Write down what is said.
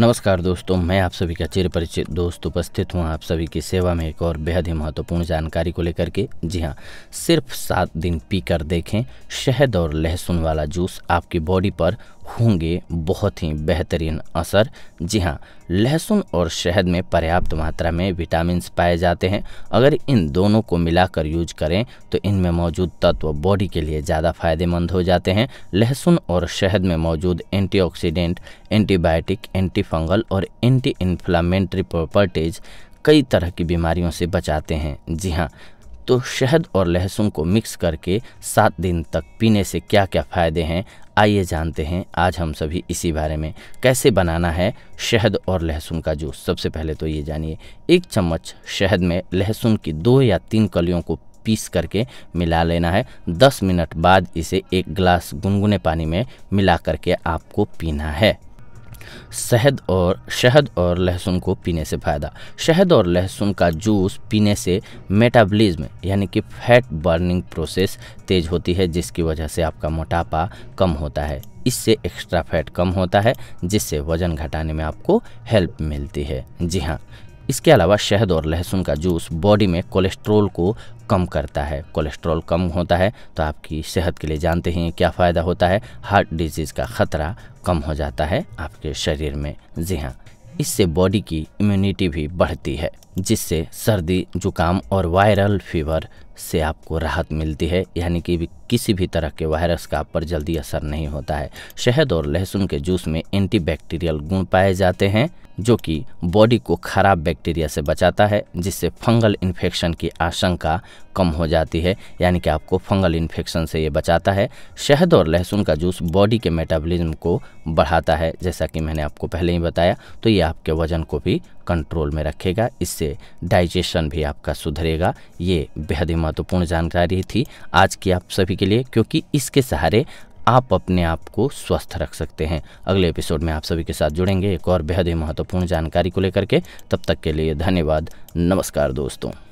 नमस्कार दोस्तों मैं आप सभी का चिर परिचित दोस्त उपस्थित हूँ आप सभी की सेवा में एक और बेहद ही महत्वपूर्ण जानकारी को लेकर के जी हाँ सिर्फ सात दिन पीकर देखें शहद और लहसुन वाला जूस आपकी बॉडी पर होंगे बहुत ही बेहतरीन असर जी हाँ लहसुन और शहद में पर्याप्त मात्रा में विटामिन पाए जाते हैं अगर इन दोनों को मिलाकर यूज करें तो इनमें मौजूद तत्व बॉडी के लिए ज़्यादा फायदेमंद हो जाते हैं लहसुन और शहद में मौजूद एंटीऑक्सीडेंट एंटीबायोटिक एंटी एंटीफंगल और एंटी इन्फ्लामेंट्री प्रॉपर्टीज़ कई तरह की बीमारियों से बचाते हैं जी हाँ तो शहद और लहसुन को मिक्स करके सात दिन तक पीने से क्या क्या फ़ायदे हैं आइए जानते हैं आज हम सभी इसी बारे में कैसे बनाना है शहद और लहसुन का जूस सबसे पहले तो ये जानिए एक चम्मच शहद में लहसुन की दो या तीन कलियों को पीस करके मिला लेना है दस मिनट बाद इसे एक गिलास गुनगुने पानी में मिला करके आपको पीना है शहद और शहद और लहसुन को पीने से फ़ायदा शहद और लहसुन का जूस पीने से मेटाबॉलिज्म यानी कि फैट बर्निंग प्रोसेस तेज़ होती है जिसकी वजह से आपका मोटापा कम होता है इससे एक्स्ट्रा फैट कम होता है जिससे वज़न घटाने में आपको हेल्प मिलती है जी हाँ इसके अलावा शहद और लहसुन का जूस बॉडी में कोलेस्ट्रोल को कम करता है कोलेस्ट्रॉल कम होता है तो आपकी सेहत के लिए जानते हैं क्या फ़ायदा होता है हार्ट डिजीज़ का ख़तरा कम हो जाता है आपके शरीर में जी हाँ इससे बॉडी की इम्यूनिटी भी बढ़ती है जिससे सर्दी जुकाम और वायरल फीवर से आपको राहत मिलती है यानी कि किसी भी तरह के वायरस का आप पर जल्दी असर नहीं होता है शहद और लहसुन के जूस में एंटीबैक्टीरियल गुण पाए जाते हैं जो कि बॉडी को खराब बैक्टीरिया से बचाता है जिससे फंगल इन्फेक्शन की आशंका कम हो जाती है यानी कि आपको फंगल इन्फेक्शन से ये बचाता है शहद और लहसुन का जूस बॉडी के मेटाबॉलिज्म को बढ़ाता है जैसा कि मैंने आपको पहले ही बताया तो ये आपके वज़न को भी कंट्रोल में रखेगा इससे डाइजेशन भी आपका सुधरेगा ये बेहद ही महत्वपूर्ण जानकारी थी आज की आप सभी के लिए क्योंकि इसके सहारे आप अपने आप को स्वस्थ रख सकते हैं अगले एपिसोड में आप सभी के साथ जुड़ेंगे एक और बेहद ही महत्वपूर्ण जानकारी को लेकर के तब तक के लिए धन्यवाद नमस्कार दोस्तों